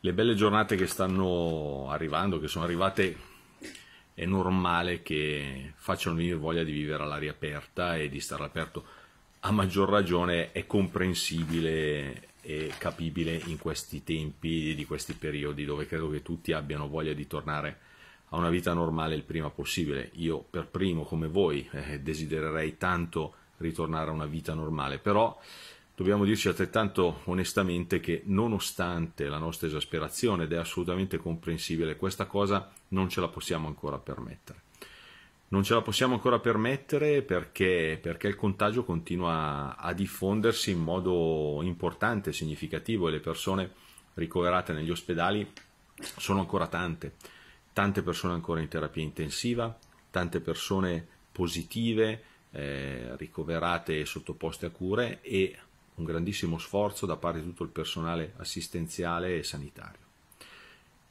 le belle giornate che stanno arrivando, che sono arrivate, è normale che facciano venire voglia di vivere all'aria aperta e di stare all'aperto. A maggior ragione è comprensibile e capibile in questi tempi, di questi periodi, dove credo che tutti abbiano voglia di tornare a una vita normale il prima possibile. Io per primo, come voi, eh, desidererei tanto ritornare a una vita normale, però dobbiamo dirci altrettanto onestamente che nonostante la nostra esasperazione, ed è assolutamente comprensibile, questa cosa non ce la possiamo ancora permettere. Non ce la possiamo ancora permettere perché, perché il contagio continua a diffondersi in modo importante, significativo e le persone ricoverate negli ospedali sono ancora tante, tante persone ancora in terapia intensiva, tante persone positive eh, ricoverate e sottoposte a cure e un grandissimo sforzo da parte di tutto il personale assistenziale e sanitario.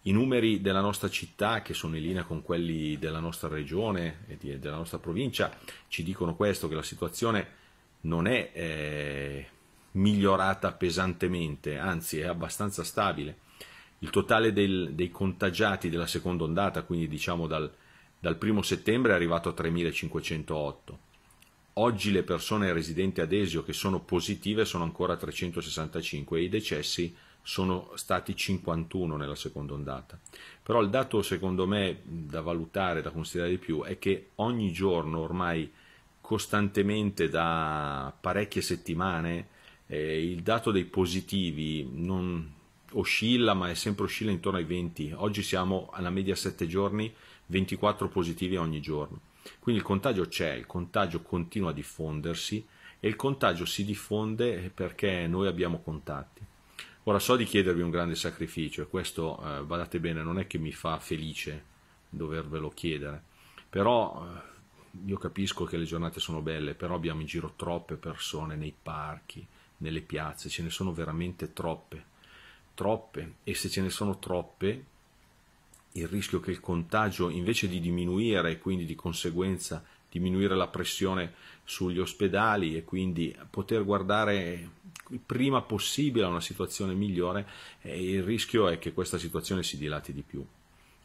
I numeri della nostra città, che sono in linea con quelli della nostra regione e della nostra provincia, ci dicono questo, che la situazione non è eh, migliorata pesantemente, anzi è abbastanza stabile. Il totale del, dei contagiati della seconda ondata, quindi diciamo dal, dal primo settembre, è arrivato a 3508 Oggi le persone residenti ad Esio che sono positive sono ancora 365 e i decessi sono stati 51 nella seconda ondata. Però il dato secondo me da valutare, da considerare di più, è che ogni giorno ormai costantemente da parecchie settimane eh, il dato dei positivi non oscilla, ma è sempre oscilla intorno ai 20. Oggi siamo alla media 7 giorni, 24 positivi ogni giorno. Quindi il contagio c'è, il contagio continua a diffondersi e il contagio si diffonde perché noi abbiamo contatti. Ora so di chiedervi un grande sacrificio e questo, eh, badate bene, non è che mi fa felice dovervelo chiedere, però eh, io capisco che le giornate sono belle, però abbiamo in giro troppe persone nei parchi, nelle piazze, ce ne sono veramente troppe, troppe e se ce ne sono troppe il rischio che il contagio invece di diminuire e quindi di conseguenza diminuire la pressione sugli ospedali e quindi poter guardare il prima possibile a una situazione migliore, eh, il rischio è che questa situazione si dilati di più.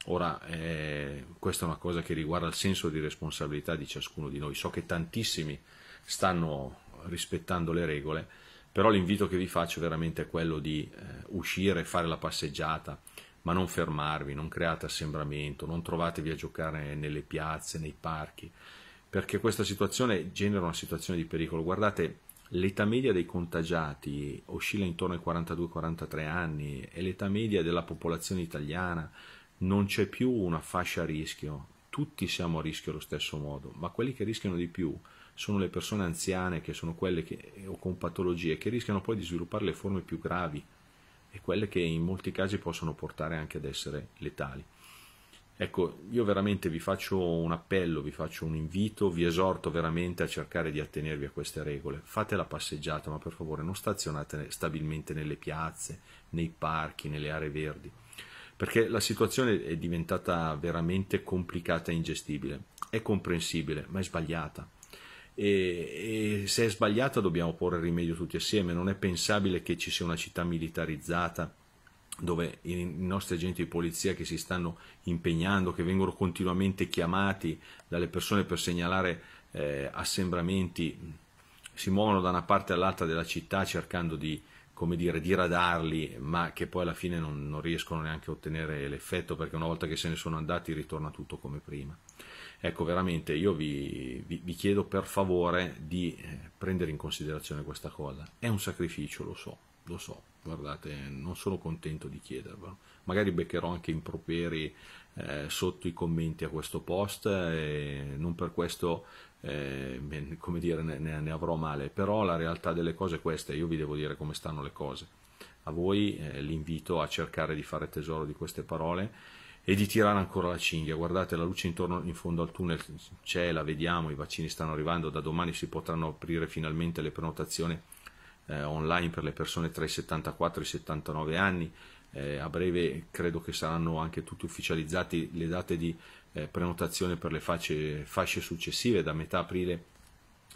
Ora, eh, questa è una cosa che riguarda il senso di responsabilità di ciascuno di noi. So che tantissimi stanno rispettando le regole, però l'invito che vi faccio veramente è quello di eh, uscire, fare la passeggiata, ma non fermarvi, non create assembramento, non trovatevi a giocare nelle piazze, nei parchi, perché questa situazione genera una situazione di pericolo. Guardate, l'età media dei contagiati oscilla intorno ai 42-43 anni, è l'età media della popolazione italiana, non c'è più una fascia a rischio, tutti siamo a rischio allo stesso modo, ma quelli che rischiano di più sono le persone anziane che sono quelle che, o con patologie che rischiano poi di sviluppare le forme più gravi e quelle che in molti casi possono portare anche ad essere letali. Ecco, io veramente vi faccio un appello, vi faccio un invito, vi esorto veramente a cercare di attenervi a queste regole. Fate la passeggiata, ma per favore non stazionate stabilmente nelle piazze, nei parchi, nelle aree verdi, perché la situazione è diventata veramente complicata e ingestibile. È comprensibile, ma è sbagliata e, e, se è sbagliata dobbiamo porre rimedio tutti assieme, non è pensabile che ci sia una città militarizzata dove i nostri agenti di polizia che si stanno impegnando, che vengono continuamente chiamati dalle persone per segnalare eh, assembramenti, si muovono da una parte all'altra della città cercando di, come dire, diradarli, ma che poi alla fine non, non riescono neanche a ottenere l'effetto perché una volta che se ne sono andati ritorna tutto come prima. Ecco, veramente io vi, vi, vi chiedo per favore di eh, prendere in considerazione questa cosa. È un sacrificio, lo so, lo so, guardate, non sono contento di chiedervelo. Magari beccherò anche improperi eh, sotto i commenti a questo post e eh, non per questo eh, come dire, ne, ne, avrò male, però la realtà delle cose è questa, io vi devo dire come stanno le cose. A voi eh, l'invito a cercare di fare tesoro di queste parole e di tirare ancora la cinghia. Guardate la luce intorno in fondo al tunnel, c'è, la vediamo, i vaccini stanno arrivando, da domani si potranno aprire finalmente le prenotazioni eh, online per le persone tra i 74 e i 79 anni. Eh, a breve credo che saranno anche tutti ufficializzate le date di eh, prenotazione per le fasce, fasce successive, da metà aprile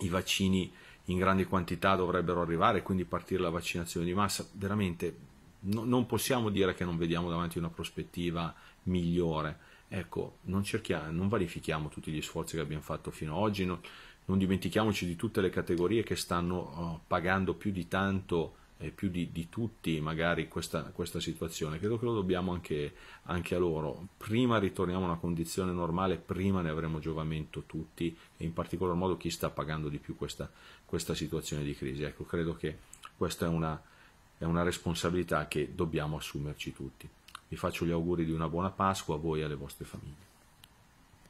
i vaccini in grandi quantità dovrebbero arrivare, quindi partire la vaccinazione di massa. Veramente no, non possiamo dire che non vediamo davanti una prospettiva migliore. Ecco, non cerchiamo, non vanifichiamo tutti gli sforzi che abbiamo fatto fino ad oggi, no, non dimentichiamoci di tutte le categorie che stanno eh, pagando più di tanto e più di, di, tutti magari questa, questa, situazione. Credo che lo dobbiamo anche, anche, a loro. Prima ritorniamo a una condizione normale, prima ne avremo giovamento tutti e in particolar modo chi sta pagando di più questa, questa situazione di crisi. Ecco, credo che questa è una, è una responsabilità che dobbiamo assumerci tutti. Vi faccio gli auguri di una buona Pasqua a voi e alle vostre famiglie.